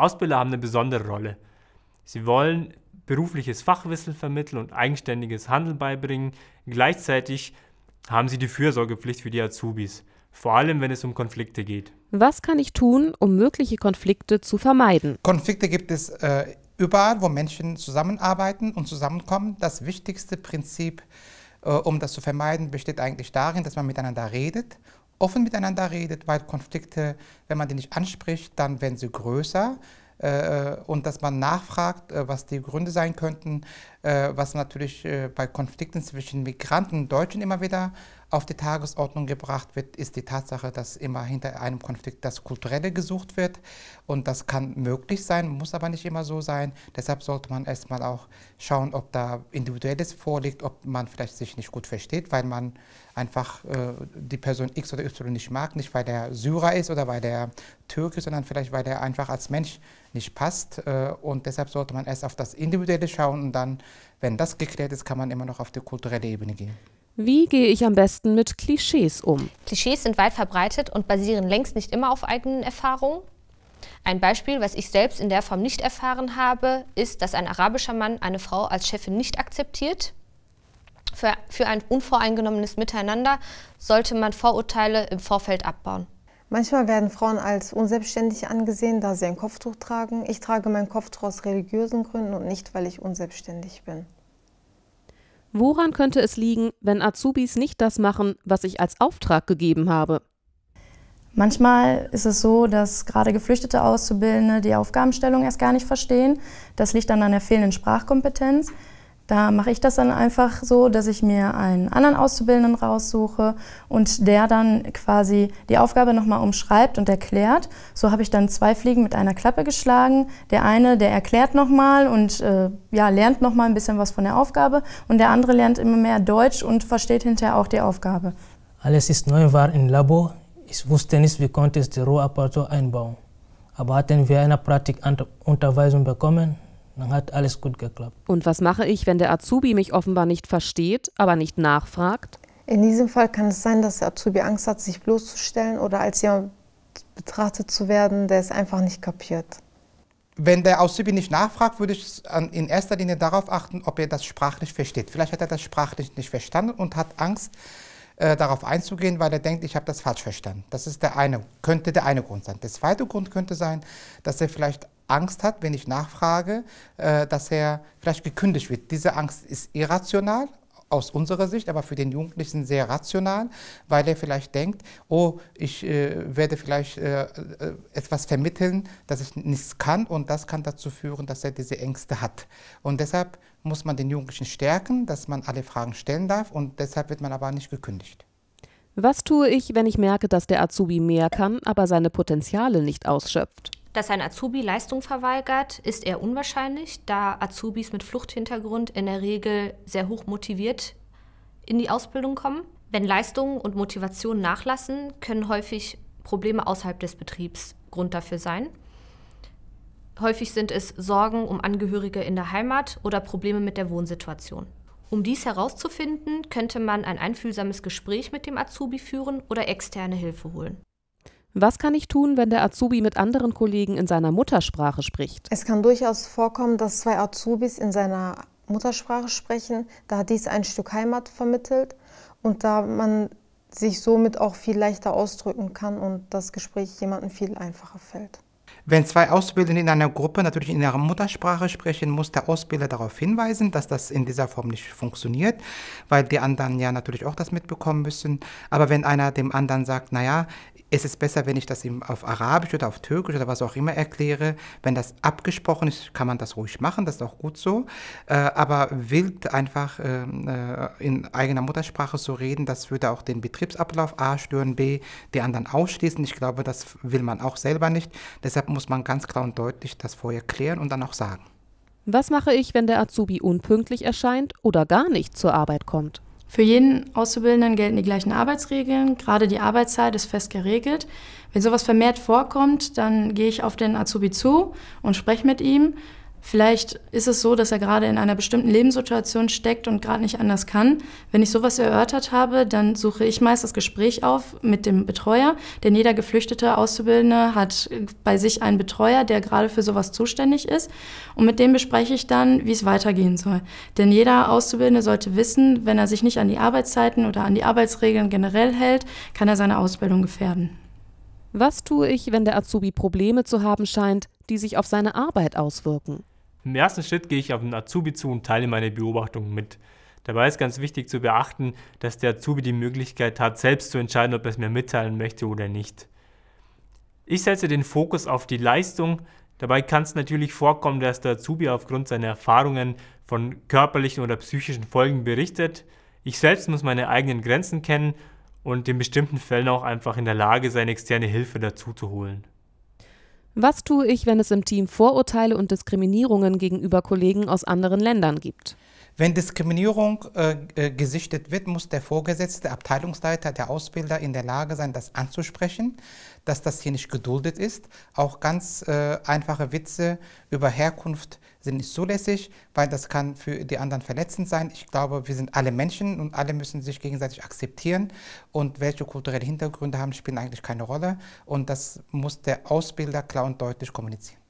Ausbilder haben eine besondere Rolle. Sie wollen berufliches Fachwissen vermitteln und eigenständiges Handeln beibringen. Gleichzeitig haben sie die Fürsorgepflicht für die Azubis, vor allem wenn es um Konflikte geht. Was kann ich tun, um mögliche Konflikte zu vermeiden? Konflikte gibt es äh, überall, wo Menschen zusammenarbeiten und zusammenkommen. Das wichtigste Prinzip, äh, um das zu vermeiden, besteht eigentlich darin, dass man miteinander redet offen miteinander redet, weil Konflikte, wenn man die nicht anspricht, dann werden sie größer. Äh, äh, und dass man nachfragt, äh, was die Gründe sein könnten, was natürlich bei Konflikten zwischen Migranten und Deutschen immer wieder auf die Tagesordnung gebracht wird, ist die Tatsache, dass immer hinter einem Konflikt das Kulturelle gesucht wird. Und das kann möglich sein, muss aber nicht immer so sein. Deshalb sollte man erstmal auch schauen, ob da Individuelles vorliegt, ob man vielleicht sich nicht gut versteht, weil man einfach äh, die Person X oder Y nicht mag. Nicht, weil der Syrer ist oder weil der Türke ist, sondern vielleicht, weil der einfach als Mensch nicht passt. Äh, und deshalb sollte man erst auf das Individuelle schauen und dann, wenn das geklärt ist, kann man immer noch auf die kulturelle Ebene gehen. Wie gehe ich am besten mit Klischees um? Klischees sind weit verbreitet und basieren längst nicht immer auf eigenen Erfahrungen. Ein Beispiel, was ich selbst in der Form nicht erfahren habe, ist, dass ein arabischer Mann eine Frau als Chefin nicht akzeptiert. Für, für ein unvoreingenommenes Miteinander sollte man Vorurteile im Vorfeld abbauen. Manchmal werden Frauen als unselbstständig angesehen, da sie ein Kopftuch tragen. Ich trage mein Kopftuch aus religiösen Gründen und nicht, weil ich unselbstständig bin. Woran könnte es liegen, wenn Azubis nicht das machen, was ich als Auftrag gegeben habe? Manchmal ist es so, dass gerade geflüchtete Auszubildende die Aufgabenstellung erst gar nicht verstehen. Das liegt dann an der fehlenden Sprachkompetenz. Da mache ich das dann einfach so, dass ich mir einen anderen Auszubildenden raussuche und der dann quasi die Aufgabe nochmal umschreibt und erklärt. So habe ich dann zwei Fliegen mit einer Klappe geschlagen. Der eine, der erklärt nochmal und äh, ja, lernt nochmal ein bisschen was von der Aufgabe und der andere lernt immer mehr Deutsch und versteht hinterher auch die Aufgabe. Alles ist neu, war im Labor. Ich wusste nicht, wie konnte ich die Rohapparatur einbauen. Aber hatten wir eine Praktikunterweisung bekommen, dann hat alles gut geklappt. Und was mache ich, wenn der Azubi mich offenbar nicht versteht, aber nicht nachfragt? In diesem Fall kann es sein, dass der Azubi Angst hat, sich bloßzustellen oder als jemand betrachtet zu werden, der es einfach nicht kapiert. Wenn der Azubi nicht nachfragt, würde ich in erster Linie darauf achten, ob er das sprachlich versteht. Vielleicht hat er das sprachlich nicht verstanden und hat Angst, äh, darauf einzugehen, weil er denkt, ich habe das falsch verstanden. Das ist der eine, könnte der eine Grund sein. Der zweite Grund könnte sein, dass er vielleicht Angst hat, wenn ich nachfrage, äh, dass er vielleicht gekündigt wird. Diese Angst ist irrational aus unserer Sicht, aber für den Jugendlichen sehr rational, weil er vielleicht denkt, oh, ich äh, werde vielleicht äh, äh, etwas vermitteln, das ich nichts kann und das kann dazu führen, dass er diese Ängste hat. Und deshalb muss man den Jugendlichen stärken, dass man alle Fragen stellen darf und deshalb wird man aber nicht gekündigt. Was tue ich, wenn ich merke, dass der Azubi mehr kann, aber seine Potenziale nicht ausschöpft? Dass ein Azubi Leistung verweigert, ist eher unwahrscheinlich, da Azubis mit Fluchthintergrund in der Regel sehr hoch motiviert in die Ausbildung kommen. Wenn Leistungen und Motivation nachlassen, können häufig Probleme außerhalb des Betriebs Grund dafür sein. Häufig sind es Sorgen um Angehörige in der Heimat oder Probleme mit der Wohnsituation. Um dies herauszufinden, könnte man ein einfühlsames Gespräch mit dem Azubi führen oder externe Hilfe holen. Was kann ich tun, wenn der Azubi mit anderen Kollegen in seiner Muttersprache spricht? Es kann durchaus vorkommen, dass zwei Azubis in seiner Muttersprache sprechen, da dies ein Stück Heimat vermittelt und da man sich somit auch viel leichter ausdrücken kann und das Gespräch jemandem viel einfacher fällt. Wenn zwei Ausbildende in einer Gruppe natürlich in ihrer Muttersprache sprechen, muss der Ausbilder darauf hinweisen, dass das in dieser Form nicht funktioniert, weil die anderen ja natürlich auch das mitbekommen müssen. Aber wenn einer dem anderen sagt, naja, es ist besser, wenn ich das ihm auf Arabisch oder auf Türkisch oder was auch immer erkläre, wenn das abgesprochen ist, kann man das ruhig machen, das ist auch gut so. Äh, aber wild einfach ähm, äh, in eigener Muttersprache zu reden, das würde auch den Betriebsablauf A stören, B die anderen ausschließen. Ich glaube, das will man auch selber nicht. Deshalb Deshalb muss man ganz klar und deutlich das vorher klären und dann auch sagen. Was mache ich, wenn der Azubi unpünktlich erscheint oder gar nicht zur Arbeit kommt? Für jeden Auszubildenden gelten die gleichen Arbeitsregeln. Gerade die Arbeitszeit ist fest geregelt. Wenn sowas vermehrt vorkommt, dann gehe ich auf den Azubi zu und spreche mit ihm. Vielleicht ist es so, dass er gerade in einer bestimmten Lebenssituation steckt und gerade nicht anders kann. Wenn ich sowas erörtert habe, dann suche ich meist das Gespräch auf mit dem Betreuer, denn jeder geflüchtete Auszubildende hat bei sich einen Betreuer, der gerade für sowas zuständig ist. Und mit dem bespreche ich dann, wie es weitergehen soll. Denn jeder Auszubildende sollte wissen, wenn er sich nicht an die Arbeitszeiten oder an die Arbeitsregeln generell hält, kann er seine Ausbildung gefährden. Was tue ich, wenn der Azubi Probleme zu haben scheint, die sich auf seine Arbeit auswirken. Im ersten Schritt gehe ich auf den Azubi zu und teile meine Beobachtungen mit. Dabei ist ganz wichtig zu beachten, dass der Azubi die Möglichkeit hat, selbst zu entscheiden, ob er es mir mitteilen möchte oder nicht. Ich setze den Fokus auf die Leistung. Dabei kann es natürlich vorkommen, dass der Azubi aufgrund seiner Erfahrungen von körperlichen oder psychischen Folgen berichtet. Ich selbst muss meine eigenen Grenzen kennen und in bestimmten Fällen auch einfach in der Lage sein, externe Hilfe dazu zu holen. Was tue ich, wenn es im Team Vorurteile und Diskriminierungen gegenüber Kollegen aus anderen Ländern gibt? Wenn Diskriminierung äh, äh, gesichtet wird, muss der Vorgesetzte, der Abteilungsleiter, der Ausbilder in der Lage sein, das anzusprechen, dass das hier nicht geduldet ist. Auch ganz äh, einfache Witze über Herkunft sind nicht zulässig, weil das kann für die anderen verletzend sein. Ich glaube, wir sind alle Menschen und alle müssen sich gegenseitig akzeptieren und welche kulturellen Hintergründe haben, spielen eigentlich keine Rolle und das muss der Ausbilder klar und deutlich kommunizieren.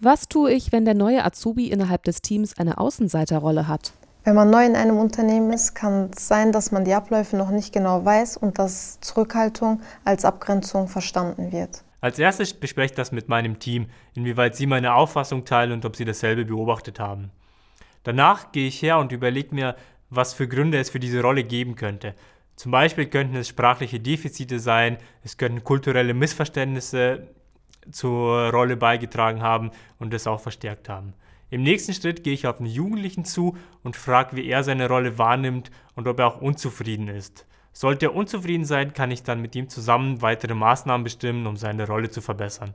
Was tue ich, wenn der neue Azubi innerhalb des Teams eine Außenseiterrolle hat? Wenn man neu in einem Unternehmen ist, kann es sein, dass man die Abläufe noch nicht genau weiß und dass Zurückhaltung als Abgrenzung verstanden wird. Als erstes bespreche ich das mit meinem Team, inwieweit sie meine Auffassung teilen und ob sie dasselbe beobachtet haben. Danach gehe ich her und überlege mir, was für Gründe es für diese Rolle geben könnte. Zum Beispiel könnten es sprachliche Defizite sein, es könnten kulturelle Missverständnisse zur Rolle beigetragen haben und es auch verstärkt haben. Im nächsten Schritt gehe ich auf den Jugendlichen zu und frage, wie er seine Rolle wahrnimmt und ob er auch unzufrieden ist. Sollte er unzufrieden sein, kann ich dann mit ihm zusammen weitere Maßnahmen bestimmen, um seine Rolle zu verbessern.